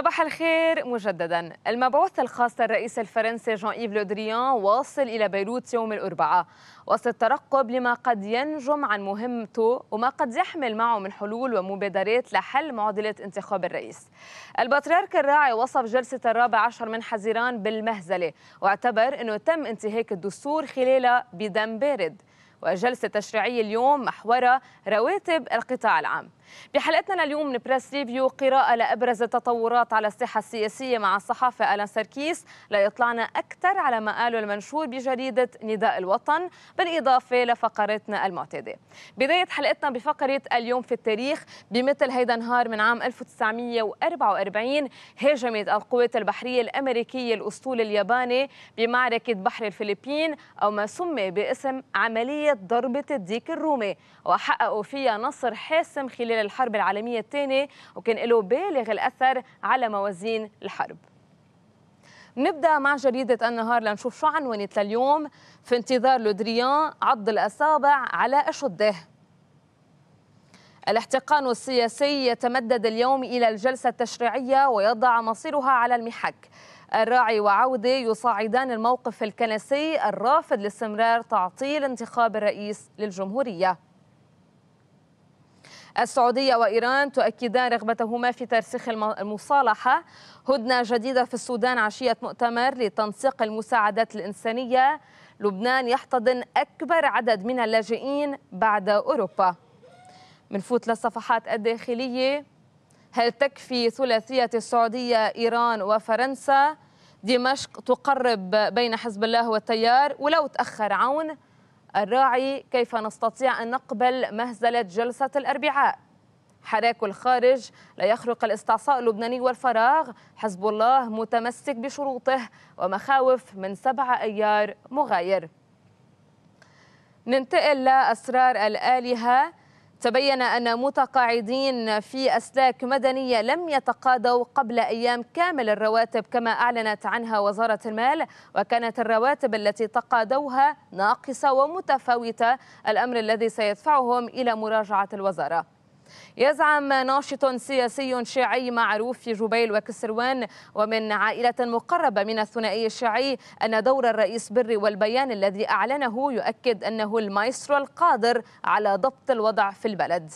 صباح الخير مجددا المبعوث الخاص للرئيس الفرنسي جان إيف لودريان واصل إلى بيروت يوم الأربعاء وسط الترقب لما قد ينجم عن مهمته وما قد يحمل معه من حلول ومبادرات لحل معضلة انتخاب الرئيس البطريرك الراعي وصف جلسة الرابع عشر من حزيران بالمهزلة واعتبر أنه تم انتهاك الدستور خلالها بدم بارد وجلسة تشريعية اليوم محورها رواتب القطاع العام بحلقتنا لليوم من بريس ريفيو قراءة لأبرز التطورات على الساحة السياسية مع الصحافة ألان سركيس ليطلعنا أكثر على ما قاله المنشور بجريدة نداء الوطن بالإضافة لفقرتنا المعتادة بداية حلقتنا بفقرة اليوم في التاريخ بمثل هيدا النهار من عام 1944 هاجمت القوات البحرية الأمريكية الأسطول الياباني بمعركة بحر الفلبين أو ما سمي باسم عملية ضربة الديك الرومي وحققوا فيها نصر حاسم خلال خلال الحرب العالمية الثانية وكان له بالغ الأثر على موازين الحرب نبدا مع جريده النهار لنشوف شو عنونت لليوم في انتظار لودريان عض الاصابع على اشده الاحتقان السياسي يتمدد اليوم الى الجلسه التشريعيه ويضع مصيرها على المحك الراعي وعودة يصاعدان الموقف الكنسي الرافض لاستمرار تعطيل انتخاب الرئيس للجمهوريه السعودية وإيران تؤكدان رغبتهما في ترسيخ المصالحة هدنة جديدة في السودان عشية مؤتمر لتنسيق المساعدات الإنسانية لبنان يحتضن أكبر عدد من اللاجئين بعد أوروبا منفوت للصفحات الداخلية هل تكفي ثلاثية السعودية إيران وفرنسا دمشق تقرب بين حزب الله والتيار ولو تأخر عون الراعي كيف نستطيع أن نقبل مهزلة جلسة الأربعاء حراك الخارج لا يخرق الاستعصاء اللبناني والفراغ حزب الله متمسك بشروطه ومخاوف من سبعة أيار مغاير ننتقل لأسرار الآلهة تبين أن متقاعدين في أسلاك مدنية لم يتقاضوا قبل أيام كامل الرواتب كما أعلنت عنها وزارة المال وكانت الرواتب التي تقاضوها ناقصة ومتفاوتة الأمر الذي سيدفعهم إلى مراجعة الوزارة يزعم ناشط سياسي شيعي معروف في جبيل وكسروان ومن عائلة مقربة من الثنائي الشيعي أن دور الرئيس بري والبيان الذي أعلنه يؤكد أنه المايسترو القادر على ضبط الوضع في البلد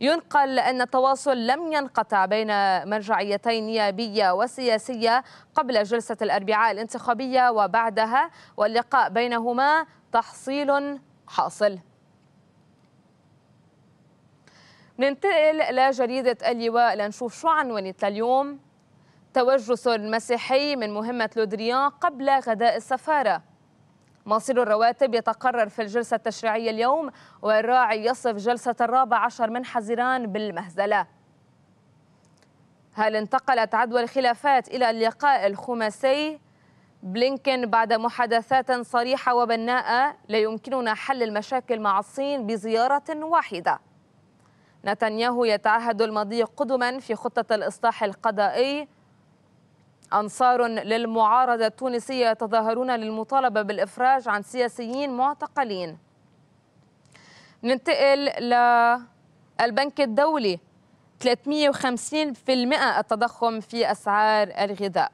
ينقل أن التواصل لم ينقطع بين مرجعيتين نيابية وسياسية قبل جلسة الأربعاء الانتخابية وبعدها واللقاء بينهما تحصيل حاصل بننتقل لجريدة اللواء لنشوف شو عنونت لليوم توجس مسيحي من مهمة لودريان قبل غداء السفارة مصير الرواتب يتقرر في الجلسة التشريعية اليوم والراعي يصف جلسة الرابع عشر من حزيران بالمهزلة هل انتقلت عدوى الخلافات إلى اللقاء الخماسي؟ بلينكن بعد محادثات صريحة وبناءة لا يمكننا حل المشاكل مع الصين بزيارة واحدة نتنياهو يتعهد المضي قدما في خطة الإصلاح القضائي أنصار للمعارضة التونسية يتظاهرون للمطالبة بالإفراج عن سياسيين معتقلين ننتقل للبنك الدولي 350% التضخم في أسعار الغذاء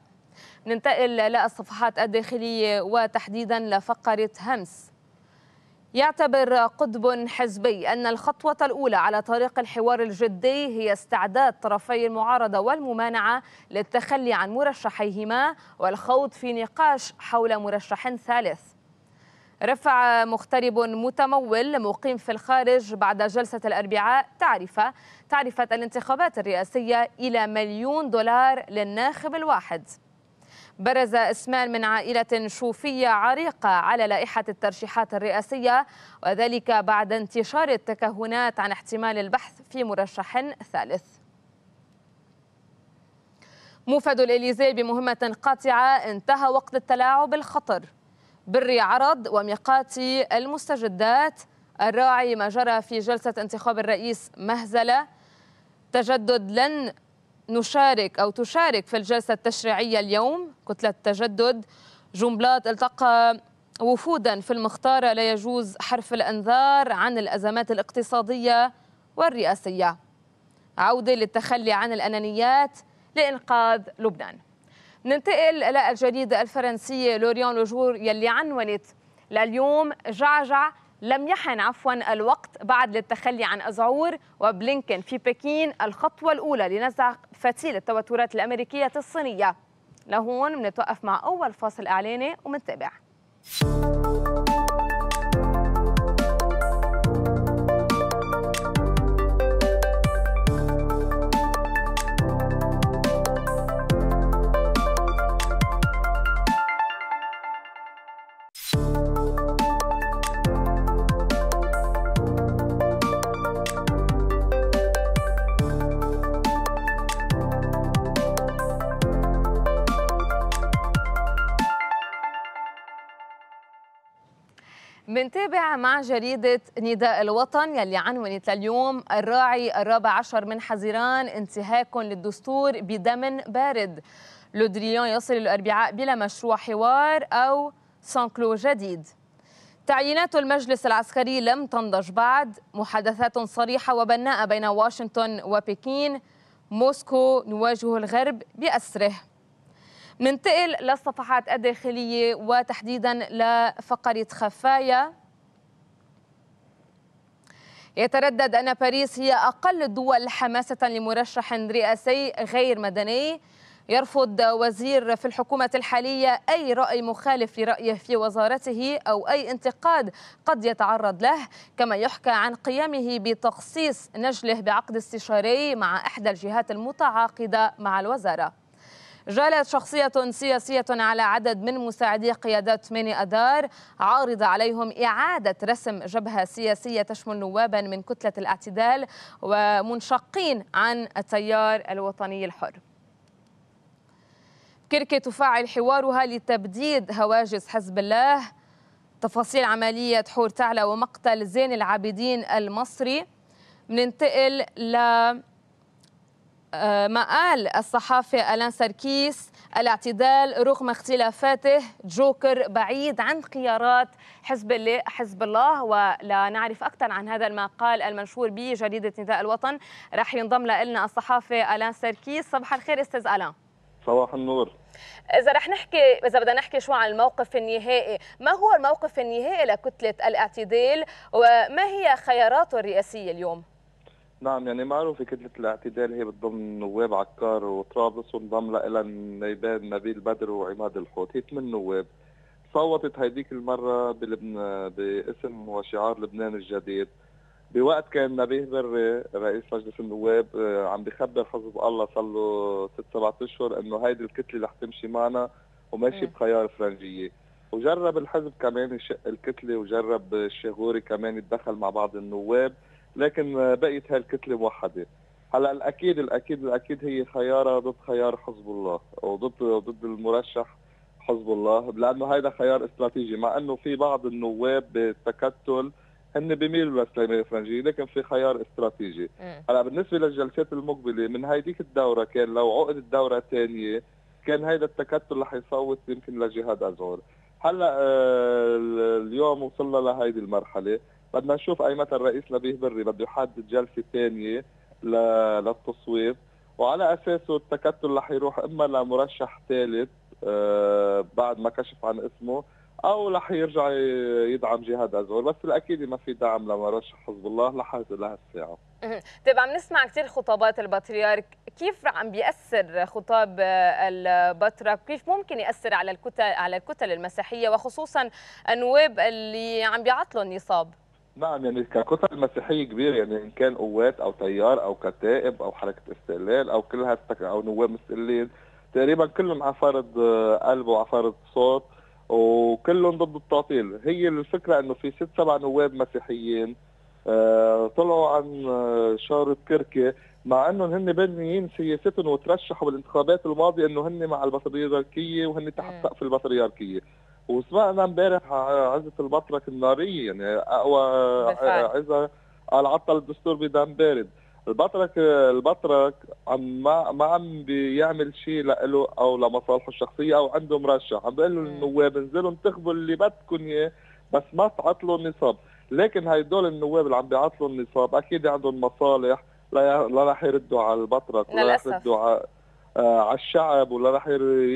ننتقل للصفحات الداخلية وتحديدا لفقرة همس يعتبر قطب حزبي أن الخطوة الأولى على طريق الحوار الجدي هي استعداد طرفي المعارضة والممانعة للتخلي عن مرشحيهما والخوض في نقاش حول مرشح ثالث رفع مغترب متمول مقيم في الخارج بعد جلسة الأربعاء تعرفة تعرفة الانتخابات الرئاسية إلى مليون دولار للناخب الواحد برز اسمان من عائلة شوفية عريقة على لائحة الترشيحات الرئاسية وذلك بعد انتشار التكهنات عن احتمال البحث في مرشح ثالث موفد الإليزي بمهمة قاطعة انتهى وقت التلاعب الخطر بري عرض وميقات المستجدات الراعي ما جرى في جلسة انتخاب الرئيس مهزلة تجدد لن نشارك أو تشارك في الجلسة التشريعية اليوم كتلة تجدد جنبلاط التقى وفودا في المختارة لا يجوز حرف الأنذار عن الأزمات الاقتصادية والرئاسية عودة للتخلي عن الأنانيات لإنقاذ لبنان ننتقل إلى الجريدة الفرنسية لوريان لوجور يلي عنونت لليوم جعجع لم يحن عفوا الوقت بعد للتخلي عن أزعور وبلينكن في بكين الخطوة الأولى لنزع فتيل التوترات الأمريكية الصينية لهون منتوقف مع أول فاصل إعلاني ومنتابع منتابع مع جريدة نداء الوطن يلي عنونت لليوم الراعي الرابع عشر من حزيران انتهاك للدستور بدم بارد لودريون يصل الأربعاء بلا مشروع حوار أو سانكلو جديد تعيينات المجلس العسكري لم تنضج بعد محادثات صريحة وبناءة بين واشنطن وبكين موسكو نواجه الغرب بأسره ننتقل للصفحات الداخلية وتحديدا لفقرة خفايا يتردد أن باريس هي أقل الدول حماسة لمرشح رئاسي غير مدني يرفض وزير في الحكومة الحالية أي رأي مخالف لرأيه في وزارته أو أي انتقاد قد يتعرض له كما يحكى عن قيامه بتخصيص نجله بعقد استشاري مع إحدى الجهات المتعاقدة مع الوزارة جالت شخصية سياسية على عدد من مساعدي قيادات ميني أدار عارضة عليهم إعادة رسم جبهة سياسية تشمل نوابا من كتلة الاعتدال ومنشقين عن التيار الوطني الحر كركي تفاعل حوارها لتبديد هواجس حزب الله تفاصيل عملية حور تعلى ومقتل زين العابدين المصري مننتقل ل آه، ما قال الصحافي ألان سركيس الاعتدال رغم اختلافاته جوكر بعيد عن خيارات حزب حزب الله ولا نعرف أكثر عن هذا المقال المنشور بجريدة نداء الوطن راح ينضم لنا الصحافي ألان سركيس صباح الخير أستاذ ألان صباح النور إذا رح نحكي إذا بدنا نحكي شو عن الموقف النهائي، ما هو الموقف النهائي لكتلة الاعتدال وما هي خياراته الرئاسية اليوم؟ نعم يعني معروفة كتلة الاعتدال هي بتضم نواب عكار وطرابلس وانضم لها النيبان نبيل بدر وعماد الحوت هي ثمان نواب صوتت هيديك المرة بلبنان باسم وشعار لبنان الجديد بوقت كان نبيه بري رئيس مجلس النواب آه، عم بخبر حزب الله صار له ست سبع اشهر انه هيدي الكتله رح تمشي معنا وماشي بخيار فرنجيه وجرب الحزب كمان يشق الكتله وجرب الشغوري كمان يتدخل مع بعض النواب لكن بقيت هالكتله موحده هلا الاكيد الاكيد الاكيد هي خياره ضد خيار حزب الله أو ضد ضد المرشح حزب الله لانه هذا خيار استراتيجي مع انه في بعض النواب بالتكتل هن بيميلوا لسليمان الفرنجيه لكن في خيار استراتيجي هلا بالنسبه للجلسات المقبله من هيديك الدوره كان لو عقد الدوره ثانيه كان هيدا التكتل رح يصوت يمكن لجهاد ازعور هلا آه، اليوم وصلنا لهيدي المرحله بدنا نشوف اي متى الرئيس نبيه بري بده يحدد جلسه ثانيه للتصويت وعلى اساسه التكتل رح يروح اما لمرشح ثالث آه، بعد ما كشف عن اسمه او رح يرجع يدعم جهاد ازور بس الاكيد ما في دعم لمرشح حزب الله لحد لهالساعه طيب عم نسمع كثير خطابات البطريرك كيف عم بيأثر خطاب آه، البطرك كيف ممكن يأثر على الكتل على الكتل المسيحيه وخصوصا النواب اللي عم بيعطلوا النصاب نعم يعني ككتل مسيحيه كبيره يعني ان كان قوات او تيار او كتائب او حركه استقلال او كلها او نواب مستقلين تقريبا كلهم عفارض آه، قلب وعفارض صوت وكلهم ضد التعطيل هي الفكره انه في ست سبع نواب مسيحيين آه، طلعوا عن آه، شارة كركي مع انهم هن بنيين سياستهم وترشحوا بالانتخابات الماضيه انه هن مع البطريركيه وهن تحت سقف البطريركيه وسمعنا امبارح عزة البطرك النارية يعني أقوى عزة قال عطل الدستور بدم بارد البطرك البطرك عم ما ما عم بيعمل شيء لإله او لمصالحه الشخصيه او عنده مرشح عم بيقول له النواب انزلوا انتخبوا اللي بدكم اياه بس ما تعطلوا النصاب لكن هيدول النواب اللي عم بيعطلوا النصاب اكيد عندهم مصالح لا لا رح يردوا على البطرك ولا رح يردوا على آه، على الشعب ولا رح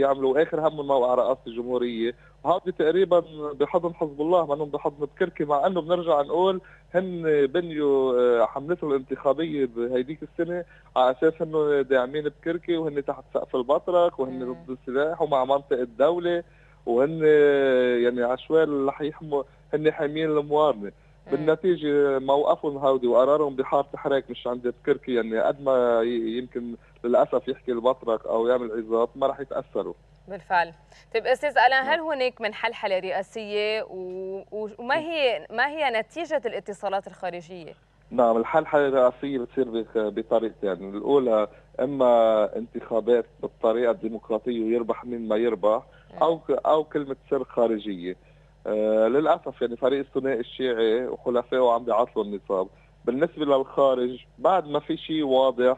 يعملوا اخر هم وقع رئاسه الجمهوريه وهذه تقريبا بحضن حزب الله ما انهم بحضن بكركي مع انه بنرجع نقول هن بنيوا آه، حملتهم الانتخابيه بهيديك السنه على اساس انه داعمين بكركي وهن تحت سقف البطرك وهن ضد السلاح ومع منطقه الدوله وهن آه، يعني عشوائي رح يحموا هن حاميين الموارنه بالنتيجه موقفهم هودي وقرارهم بحاره حراك مش عند بكركي يعني قد ما يمكن للاسف يحكي البطرك او يعمل عظات ما راح يتاثروا بالفعل طيب استاذ الان هل نعم. هناك من حلحله رئاسيه وما نعم. هي ما هي نتيجه الاتصالات الخارجيه نعم الحلحله الرئاسيه بتصير بطريقتين الاولى اما انتخابات بالطريقه الديمقراطيه ويربح مين ما يربح نعم. او او كلمه سر خارجيه آه للاسف يعني فريق الثنائي الشيعي وخلفائه عم بيعطلوا النصاب بالنسبه للخارج بعد ما في شيء واضح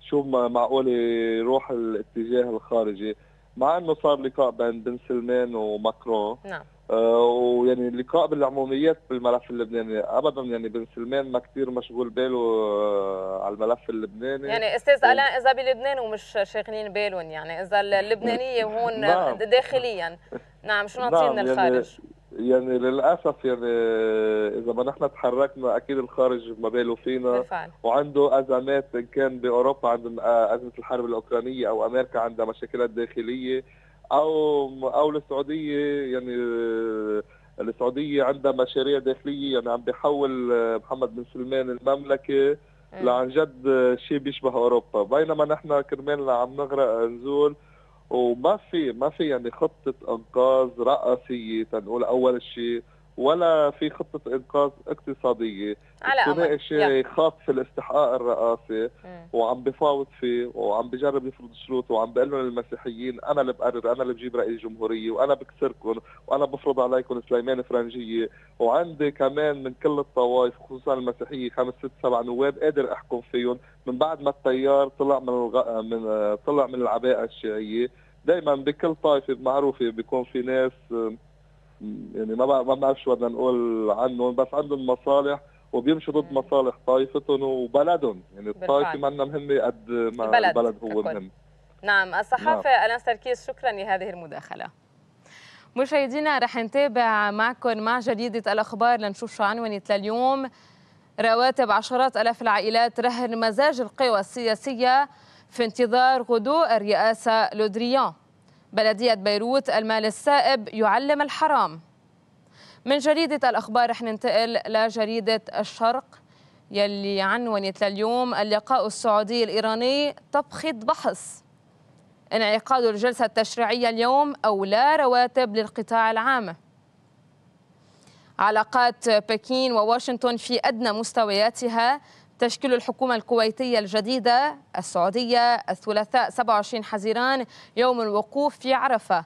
شو معقول يروح الاتجاه الخارجي مع انه صار لقاء بين بن سلمان وماكرون نعم آه ويعني اللقاء بالعموميات بالملف اللبناني ابدا يعني بن سلمان ما كثير مشغول باله آه على الملف اللبناني يعني استاذ و... الاء اذا بلبنان ومش شاغلين بالهم يعني اذا اللبنانيه هون نعم. داخليا نعم شو ناطرين نعم يعني الخارج يعني يعني للاسف يعني اذا ما نحن تحركنا اكيد الخارج ما باله فينا بالفعل. وعنده ازمات ان كان باوروبا عند آه، ازمه الحرب الاوكرانيه او امريكا عندها مشاكلها الداخليه او او السعوديه يعني آه، السعوديه عندها مشاريع داخليه يعني عم بيحول آه، محمد بن سلمان المملكه لعن جد شيء بيشبه اوروبا بينما نحن كرمالنا عم نغرق نزول وما في ما في يعني خطه انقاذ رئاسيه تنقول اول شيء ولا في خطة إنقاذ اقتصادية الثنائي شيء خاص في الاستحقاق الرئاسي م. وعم بفاوض فيه وعم بجرب يفرض شروط وعم بقول لهم المسيحيين أنا اللي بقرر أنا اللي بجيب رئيس جمهورية وأنا بكسركم وأنا بفرض عليكم سليمان فرنجية وعندي كمان من كل الطوائف خصوصا المسيحية خمس ست سبع نواب قادر أحكم فيهم من بعد ما التيار طلع من الغ... من طلع من العباءة الشيعية دائما بكل طائفة معروفة بيكون في ناس يعني ما ما بعرف شو بدنا نقول عنهم بس عندهم مصالح وبيمشوا ضد مصالح طائفتهم وبلدهم يعني الطائفه لنا مهمه قد ما البلد, البلد هو أكل. مهم نعم الصحافه نعم. الان تركيز شكرا لهذه المداخله مشاهدينا رح نتابع معكم مع جريدة الأخبار لنشوف شو عنونت لليوم رواتب عشرات ألاف العائلات رهن مزاج القوى السياسية في انتظار غدو الرئاسة لودريان بلدية بيروت المال السائب يعلم الحرام من جريدة الأخبار رح ننتقل لجريدة الشرق يلي عنونت لليوم اللقاء السعودي الإيراني تبخض بحث انعقاد الجلسة التشريعية اليوم أو لا رواتب للقطاع العام علاقات بكين وواشنطن في أدنى مستوياتها تشكيل الحكومة الكويتية الجديدة السعودية الثلاثاء 27 حزيران يوم الوقوف في عرفة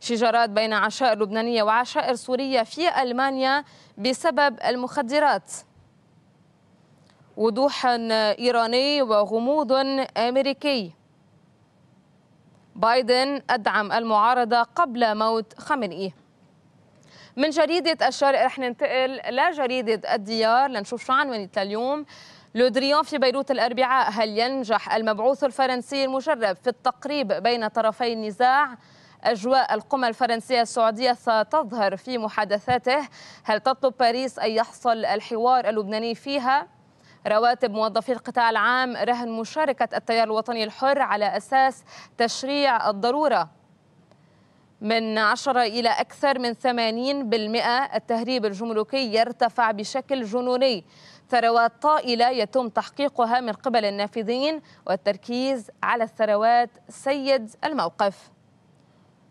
شجارات بين عشائر لبنانية وعشائر سورية في ألمانيا بسبب المخدرات وضوح إيراني وغموض أمريكي بايدن أدعم المعارضة قبل موت خامنئي من جريدة الشارع رح ننتقل لجريدة الديار لنشوف شو عنوانتها اليوم لودريون في بيروت الأربعاء هل ينجح المبعوث الفرنسي المجرب في التقريب بين طرفي النزاع؟ أجواء القمة الفرنسية السعودية ستظهر في محادثاته هل تطلب باريس أن يحصل الحوار اللبناني فيها؟ رواتب موظفي القطاع العام رهن مشاركة التيار الوطني الحر على أساس تشريع الضرورة من 10 إلى أكثر من 80% التهريب الجمركي يرتفع بشكل جنوني ثروات طائلة يتم تحقيقها من قبل النافذين والتركيز على الثروات سيد الموقف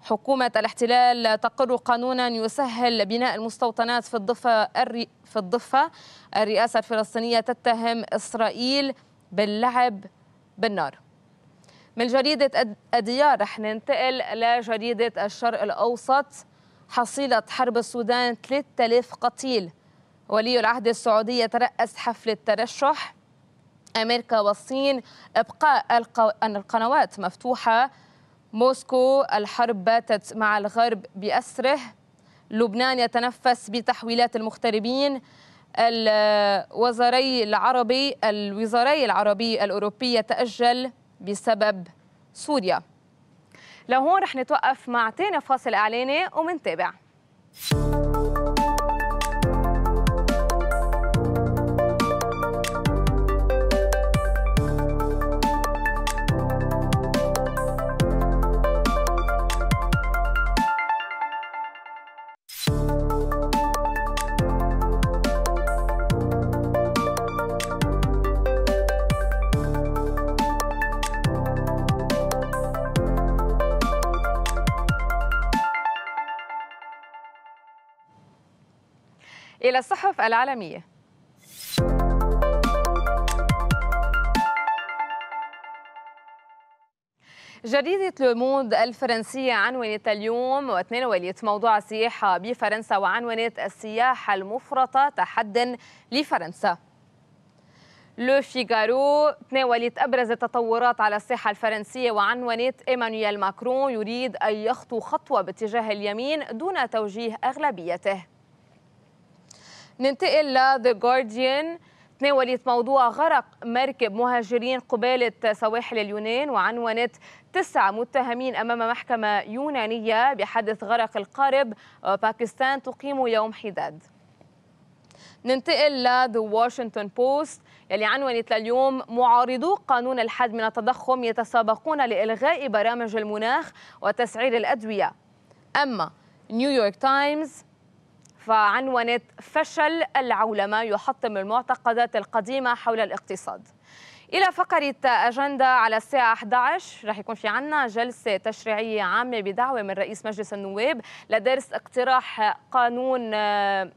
حكومة الاحتلال تقر قانونا يسهل بناء المستوطنات في الضفة الري... في الضفة الرئاسة الفلسطينية تتهم إسرائيل باللعب بالنار من جريدة أديار رح ننتقل لجريدة الشرق الأوسط حصيلة حرب السودان 3000 قتيل ولي العهد السعودي يترأس حفل الترشح أمريكا والصين إبقاء القنوات مفتوحة موسكو الحرب باتت مع الغرب بأسره لبنان يتنفس بتحويلات المغتربين الوزاري العربي الوزاري العربي الأوروبي يتأجل بسبب سوريا لهون رح نتوقف مع تاني فاصل إعلاني ومنتابع إلى الصحف العالمية جريدة لوموند الفرنسية عنونت اليوم وتناولت موضوع السياحة بفرنسا وعنونت السياحة المفرطة تحد لفرنسا لو فيغارو تناولت أبرز التطورات على الساحة الفرنسية وعنونت إيمانويل ماكرون يريد أن يخطو خطوة باتجاه اليمين دون توجيه أغلبيته ننتقل لذا جارديان تناولت موضوع غرق مركب مهاجرين قبالة سواحل اليونان وعنونت تسعة متهمين أمام محكمة يونانية بحدث غرق القارب آه، باكستان تقيم يوم حداد ننتقل لذا واشنطن بوست يلي عنونت لليوم معارضو قانون الحد من التضخم يتسابقون لإلغاء برامج المناخ وتسعير الأدوية أما نيويورك تايمز فعنونت فشل العولمة يحطم المعتقدات القديمة حول الاقتصاد إلى فقرة أجندة على الساعة 11 رح يكون في عنا جلسة تشريعية عامة بدعوة من رئيس مجلس النواب لدرس اقتراح قانون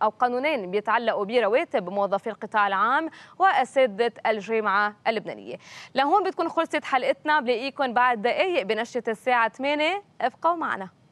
أو قانونين بيتعلقوا برواتب موظفي القطاع العام وأساتذة الجامعة اللبنانية لهون بتكون خلصت حلقتنا بلاقيكم بعد دقايق بنشرة الساعة 8 ابقوا معنا